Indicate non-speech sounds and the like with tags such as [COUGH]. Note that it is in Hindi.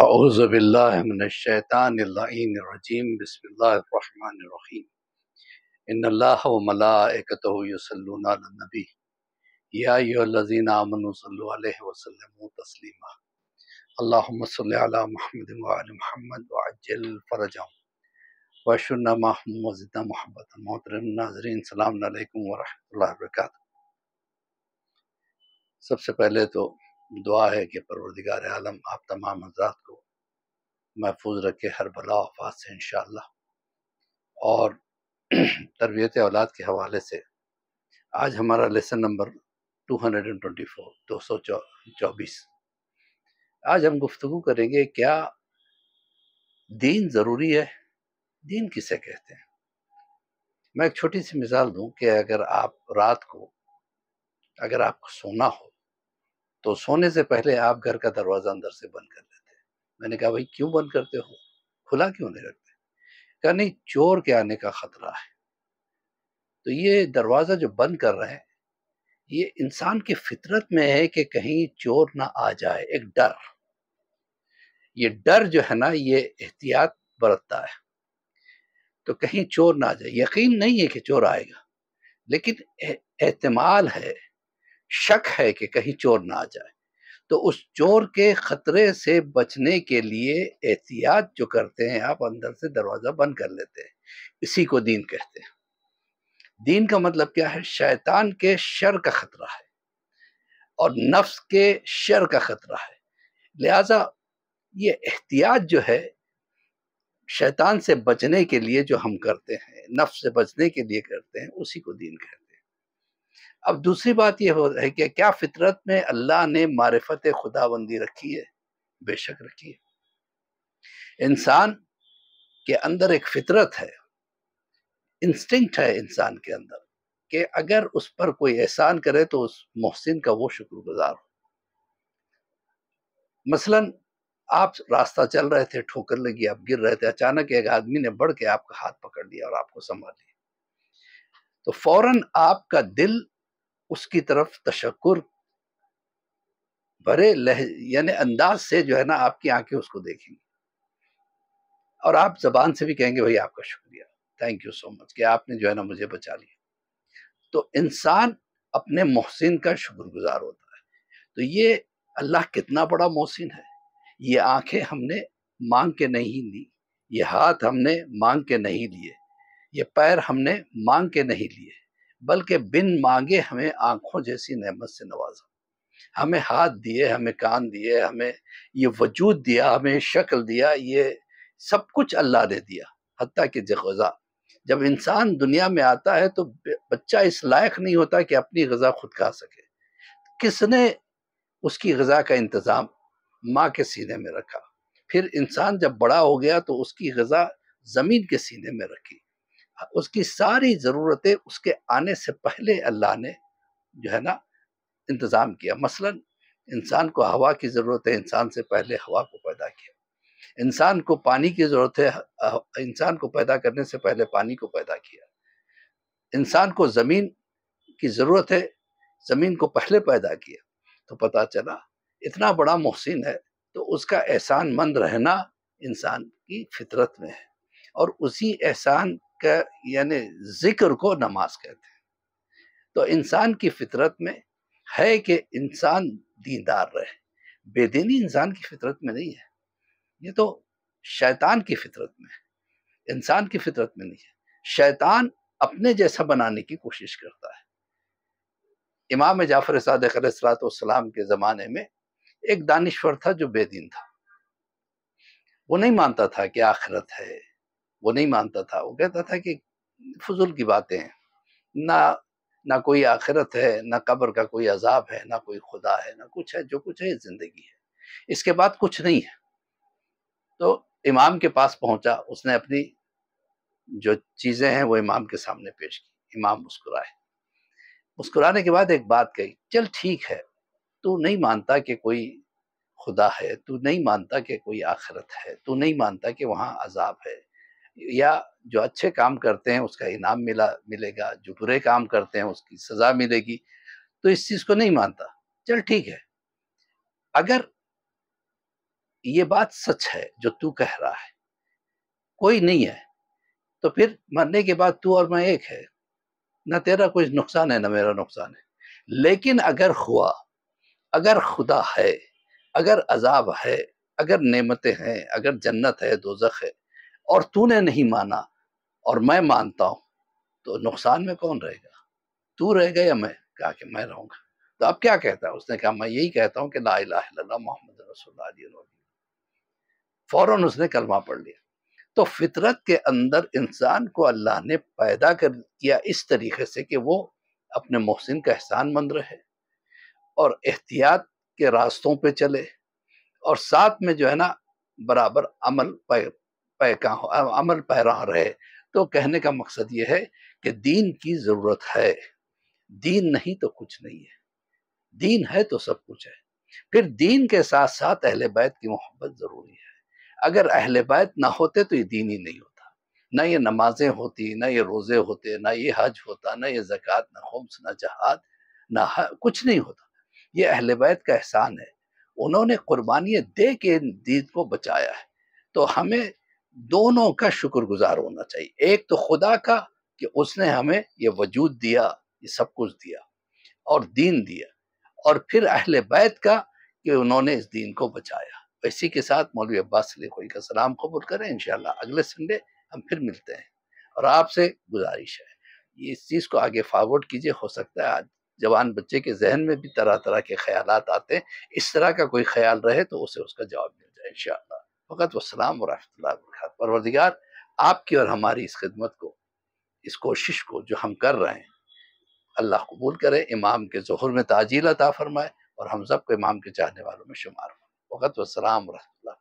अज़बिल्लाशैतानरजीम बसमीम इन्लामलाकतोसलनबी सबसे पहले तो दुआ है कि परवरदिगार आलम आप तमाम हजरात को महफूज रखे हर भला आफात से इन और [CLEARS THROAT] तरबियत औलाद के हवाले से आज हमारा लेसन नंबर 224 224 आज हम गुफ्तु करेंगे क्या दीन ज़रूरी है दीन किसे कहते हैं मैं एक छोटी सी मिसाल दूं कि अगर आप रात को अगर आपको सोना हो तो सोने से पहले आप घर का दरवाज़ा अंदर से बंद कर लेते मैंने कहा भाई क्यों बंद करते हो खुला क्यों नहीं रखते कहा नहीं चोर के आने का ख़तरा है तो ये दरवाज़ा जो बंद कर रहे हैं ये इंसान की फितरत में है कि कहीं चोर ना आ जाए एक डर ये डर जो है ना ये एहतियात बरतता है तो कहीं चोर ना आ जाए यकीन नहीं है कि चोर आएगा लेकिन एहतमाल है शक है कि कहीं चोर ना आ जाए तो उस चोर के खतरे से बचने के लिए एहतियात जो करते हैं आप अंदर से दरवाज़ा बंद कर लेते हैं इसी को दीन कहते हैं दीन का मतलब क्या है शैतान के शर का खतरा है और नफ्स के शर का खतरा है लिहाजा ये एहतियात जो है शैतान से बचने के लिए जो हम करते हैं नफ्स से बचने के लिए करते हैं उसी को दीन कहते हैं अब दूसरी बात यह हो है कि क्या फितरत में अल्लाह ने मारफत खुदाबंदी रखी है बेशक रखी है इंसान के अंदर एक फितरत है इंस्टिंक्ट है इंसान के अंदर कि अगर उस पर कोई एहसान करे तो उस मोहसिन का वो शुक्रगुजार हो मसलन आप रास्ता चल रहे थे ठोकर लगी आप गिर रहे थे अचानक एक आदमी ने बढ़ के आपका हाथ पकड़ लिया और आपको संभाल लिया तो फौरन आपका दिल उसकी तरफ तशक्कुर भरे लह यानी अंदाज से जो है ना आपकी आंखें उसको देखेंगी और आप जबान से भी कहेंगे भाई आपका शुक्रिया थैंक यू सो मच कि आपने जो है ना मुझे बचा लिया तो इंसान अपने मोहसिन का शुक्रगुजार होता है तो ये अल्लाह कितना बड़ा मोहसिन है ये आंखें हमने मांग के नहीं ली ये हाथ हमने मांग के नहीं लिए ये पैर हमने मांग के नहीं लिए बल्कि बिन मांगे हमें आंखों जैसी नेमत से नवाजा हमें हाथ दिए हमें कान दिए हमें ये वजूद दिया हमें शक्ल दिया ये सब कुछ अल्लाह ने दिया हती कि जगज़ा जब इंसान दुनिया में आता है तो बच्चा इस लायक नहीं होता कि अपनी गज़ा खुद खा सके किसने उसकी गज़ा का इंतज़ाम माँ के सीने में रखा फिर इंसान जब बड़ा हो गया तो उसकी गज़ा ज़मीन के सीने में रखी उसकी सारी ज़रूरतें उसके आने से पहले अल्लाह ने जो है ना इंतज़ाम किया मसलन इंसान को हवा की ज़रूरत है इंसान से पहले हवा को पैदा किया इंसान को पानी की ज़रूरत है इंसान को पैदा करने से पहले पानी को पैदा किया इंसान को ज़मीन की ज़रूरत है ज़मीन को पहले पैदा किया तो पता चला इतना बड़ा मोहसिन है तो उसका एहसान मंद रहना इंसान की फितरत में है और उसी एहसान का यानी ज़िक्र को नमाज कहते हैं तो इंसान की फितरत में है कि इंसान दीनदार रहे बेदीनी इंसान की फितरत में नहीं है ये तो शैतान की फितरत में है इंसान की फितरत में नहीं है शैतान अपने जैसा बनाने की कोशिश करता है इमाम जाफर सदक के ज़माने में एक दानश्वर था जो बेदीन था वो नहीं मानता था कि आखिरत है वो नहीं मानता था वो कहता था कि फजूल की बातें हैं ना ना कोई आखिरत है ना कब्र का कोई अजाब है ना कोई खुदा है ना कुछ है जो कुछ है ज़िंदगी है इसके बाद कुछ नहीं है तो इमाम के पास पहुंचा उसने अपनी जो चीज़ें हैं वो इमाम के सामने पेश की इमाम मुस्कुराए मुस्कुराने के बाद एक बात कही चल ठीक है तू नहीं मानता कि कोई खुदा है तू नहीं मानता कि कोई आखिरत है तू नहीं मानता कि वहाँ अजाब है या जो अच्छे काम करते हैं उसका इनाम मिला मिलेगा जो बुरे काम करते हैं उसकी सज़ा मिलेगी तो इस चीज़ को नहीं मानता चल ठीक है अगर ये बात सच है जो तू कह रहा है कोई नहीं है तो फिर मरने के बाद तू और मैं एक है ना तेरा कोई नुकसान है ना मेरा नुकसान है लेकिन अगर हुआ अगर खुदा है अगर अजाब है अगर नेमतें हैं अगर जन्नत है दोजख है और तूने नहीं माना और मैं मानता हूं तो नुकसान में कौन रहेगा तू रहेगा या मैं कहा कि मैं रहूंगा तो अब क्या कहता है उसने कहा मैं यही कहता हूँ कि ला मोहम्मद फ़ौरन उसने कलमा पढ़ लिया तो फितरत के अंदर इंसान को अल्लाह ने पैदा कर किया इस तरीके से कि वो अपने मोहसिन का एहसान मंद रहे और एहतियात के रास्तों पे चले और साथ में जो है ना बराबर अमल पैका हो अमल पैरा रहे तो कहने का मकसद ये है कि दीन की ज़रूरत है दीन नहीं तो कुछ नहीं है दीन है तो सब कुछ है फिर दीन के साथ साथ अहल बैत की मोहब्बत ज़रूरी है अगर अहल बैत ना होते तो ये दीन ही नहीं होता ना ये नमाजें होती ना ये रोज़े होते ना ये हज होता ना ये ज़क़़त ना खुम्स ना जहाद ना कुछ नहीं होता ये अहल बैत का एहसान है उन्होंने कुर्बानियाँ दे के दीन को बचाया है तो हमें दोनों का शुक्रगुजार होना चाहिए एक तो खुदा का कि उसने हमें ये वजूद दिया ये सब कुछ दिया और दीन दिया और फिर अहल बैत का कि उन्होंने इस दीन को बचाया इसी के साथ मौलवी अब्बास खोई का सलाम कबूल करें इन अगले संडे हम फिर मिलते हैं और आपसे गुजारिश है ये इस चीज़ को आगे फॉरवर्ड कीजिए हो सकता है आज जवान बच्चे के जहन में भी तरह तरह के ख्याल आते हैं इस तरह का कोई ख्याल रहे तो उसे उसका जवाब मिल जाए इन फ़कत वसलाम वरहमल परवरदिगार आपकी और हमारी इस खिदमत को इस कोशिश को जो हम कर रहे हैं अल्लाह कबूल करे इमाम के जहर में ताजील अता फरमाए और हम सब को इमाम के चाहने वालों में शुमार हो फ़कत वसलाम वरहमल